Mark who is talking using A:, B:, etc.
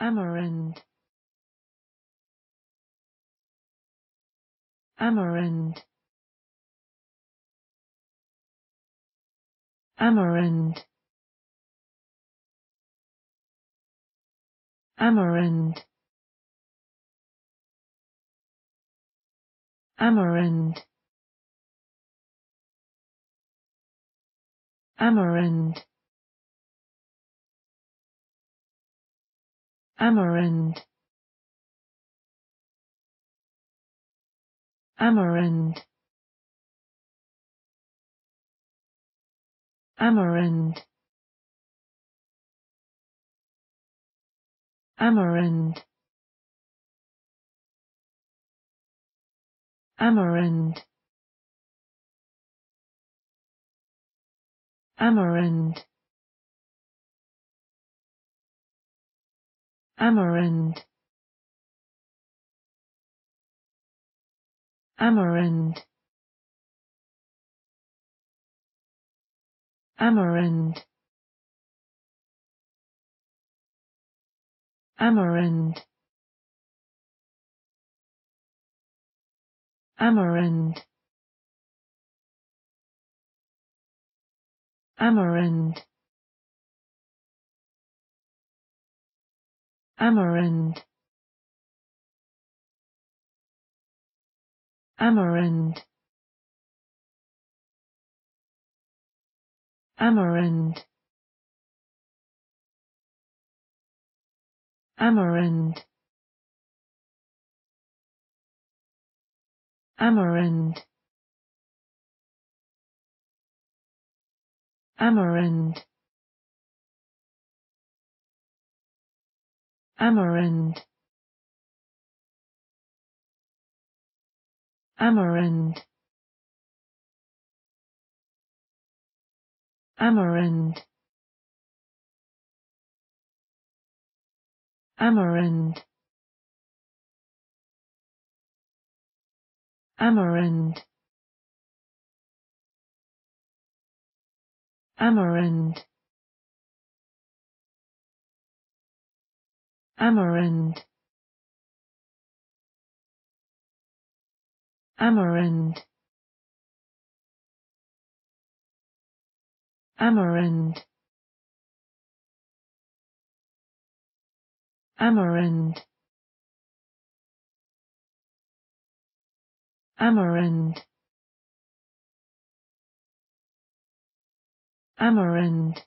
A: Amaranth Amaranth Amaranth Amaranth Amaranth Amaranth Amarand Amarand Amarand Amarand Amarand Amarand Amaranth Amaranth Amaranth Amaranth Amaranth Amaranth Amaranth. Amaranth. Amaranth. Amaranth. Amaranth. Amaranth. Amaranth Amaranth Amaranth Amaranth Amaranth Amaranth Amarand Amarand Amarand Amarand Amarand Amarand